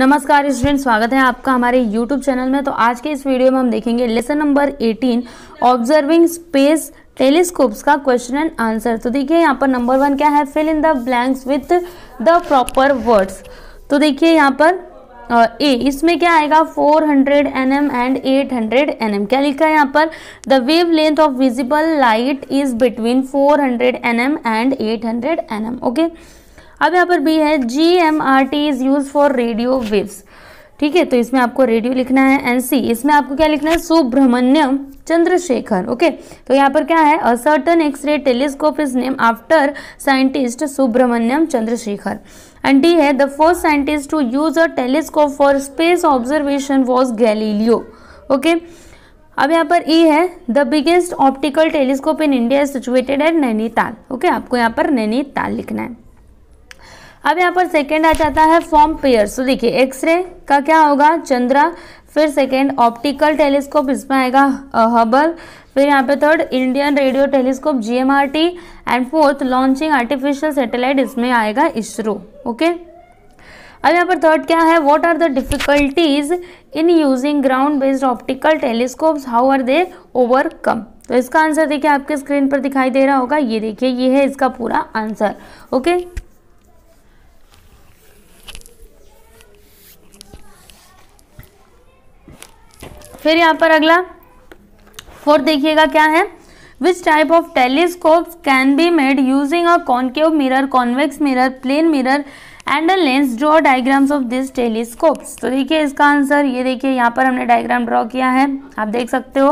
नमस्कार स्टूडेंट स्वागत है आपका हमारे YouTube चैनल में तो आज के इस वीडियो में हम देखेंगे lesson number 18 observing space telescopes का क्वेश्चन एंड आंसर तो देखिए यहाँ पर नंबर वन क्या है fill in the blanks with the proper words तो देखिए यहाँ पर ए uh, इसमें क्या आएगा 400 hundred N M and eight hundred N M क्या लिखा है यहाँ पर the wavelength of visible light is between 400 hundred N M and eight hundred N M okay अब यहाँ पर बी है G M R T is use for radio waves ठीक है तो इसमें आपको रेडियो लिखना है एंड सी इसमें आपको क्या लिखना है सुब्रमण्यम चंद्रशेखर ओके तो यहाँ पर क्या है a certain X-ray telescope is name after scientist Subrahmanyan Chandrasekhar and D है the first scientist to use a telescope for space observation was Galileo okay अब यहाँ पर ई e है the biggest optical telescope in India is situated at Nainital okay आपको यहाँ पर नैनीताल लिखना है अब यहाँ पर सेकेंड आ जाता है फॉर्म पेयर सो देखिए एक्सरे का क्या होगा चंद्रा फिर सेकेंड ऑप्टिकल टेलीस्कोप इसमें आएगा हबल फिर यहाँ पे third Indian radio telescope GMRT and fourth launching artificial satellite इसमें आएगा इसरो ओके अब यहाँ पर थर्ड क्या है what are the difficulties in using ground based optical telescopes how are they overcome तो इसका आंसर देखिए आपके स्क्रीन पर दिखाई दे रहा होगा ये देखिए ये है इसका पूरा आंसर ओके okay? फिर यहाँ पर अगला फोर्थ देखिएगा क्या है which type of telescope can be made using a concave mirror convex mirror plane mirror and a lens draw diagrams of this telescopes तो देखिए इसका आंसर ये देखिए यहाँ पर हमने डायग्राम ड्रॉ किया है आप देख सकते हो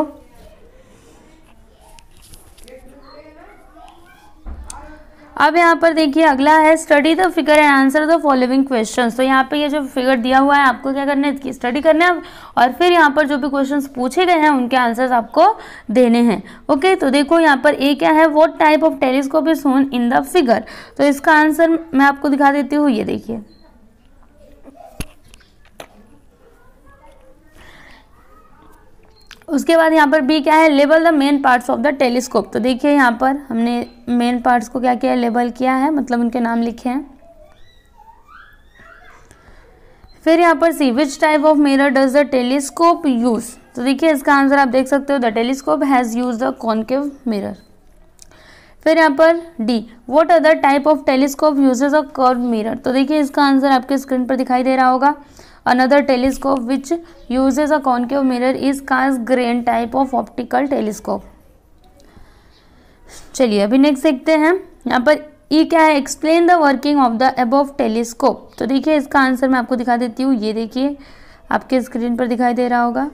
अब यहाँ पर देखिए अगला है study the figure and answer the following question तो यहाँ पे ये जो फिगर दिया हुआ है आपको क्या करना है स्टडी करना है और फिर यहाँ पर जो भी क्वेश्चन पूछे गए हैं उनके आंसर्स आपको देने हैं ओके तो देखो यहाँ पर ए क्या है what type of telescope is shown in the figure तो इसका आंसर मैं आपको दिखा देती हूँ ये देखिए उसके बाद यहाँ पर बी क्या है label the main parts of the telescope तो देखिए यहाँ पर हमने मेन पार्ट्स को क्या किया है लेबल किया है मतलब उनके नाम लिखे हैं फिर यहाँ पर C which type of mirror does the telescope use तो देखिए इसका आंसर आप देख सकते हो the telescope has use the concave mirror फिर यहाँ पर D what other type of telescope uses a curve mirror तो देखिए इसका आंसर आपके स्क्रीन पर दिखाई दे रहा होगा another telescope which uses a concave mirror is Cassegrain type of optical telescope चलिए अभी नेक्स्ट देखते हैं यहाँ पर ई e क्या है explain the working of the above telescope तो देखिए इसका आंसर मैं आपको दिखा देती हूँ ये देखिए आपके स्क्रीन पर दिखाई दे रहा होगा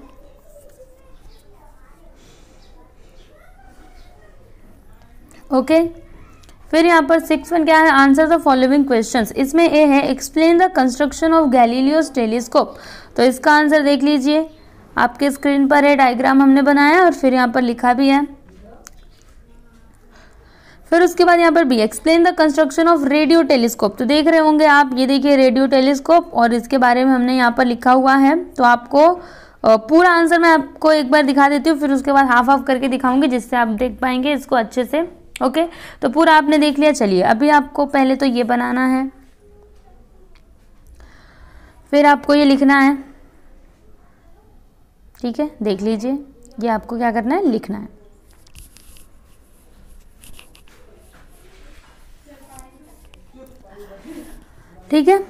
ओके okay? फिर यहाँ पर सिक्स वन क्या है आंसर द फॉलोइंग क्वेश्चंस इसमें ए है explain the construction of Galileo's telescope तो इसका आंसर देख लीजिए आपके स्क्रीन पर है डायग्राम हमने बनाया और फिर यहाँ पर लिखा भी है फिर उसके बाद यहाँ पर B explain the construction of radio telescope तो देख रहे होंगे आप ये देखिए रेडियो टेलीस्कोप और इसके बारे में हमने यहाँ पर लिखा हुआ है तो आपको पूरा आंसर मैं आपको एक बार दिखा देती हूँ फिर उसके बाद हाफ हाफ करके दिखाऊंगी जिससे आप देख पाएंगे इसको अच्छे से ओके तो पूरा आपने देख लिया चलिए अभी आपको पहले तो ये बनाना है फिर आपको ये लिखना है ठीक है देख लीजिए ये आपको क्या करना है लिखना है ठीक है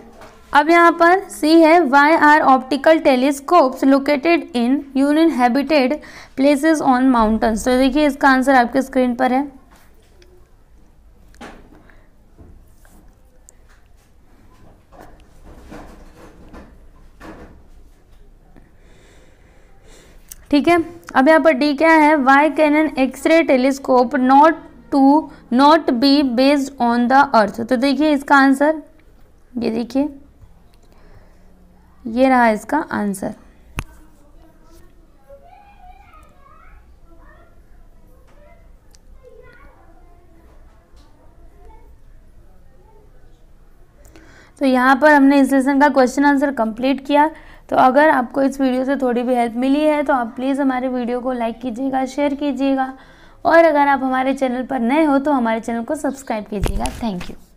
अब यहाँ पर सी है why are optical telescopes located in uninhabited places on mountains तो देखिए इसका आंसर आपके स्क्रीन पर है ठीक है अब यहाँ पर डी क्या है why can an X-ray telescope not to not be based on the earth तो देखिए इसका आंसर ये देखिए ये रहा इसका आंसर तो यहाँ पर हमने इस लेसन का क्वेश्चन आंसर कंप्लीट किया तो अगर आपको इस वीडियो से थोड़ी भी हेल्प मिली है तो आप प्लीज़ हमारे वीडियो को लाइक कीजिएगा शेयर कीजिएगा और अगर आप हमारे चैनल पर नए हो तो हमारे चैनल को सब्सक्राइब कीजिएगा थैंक यू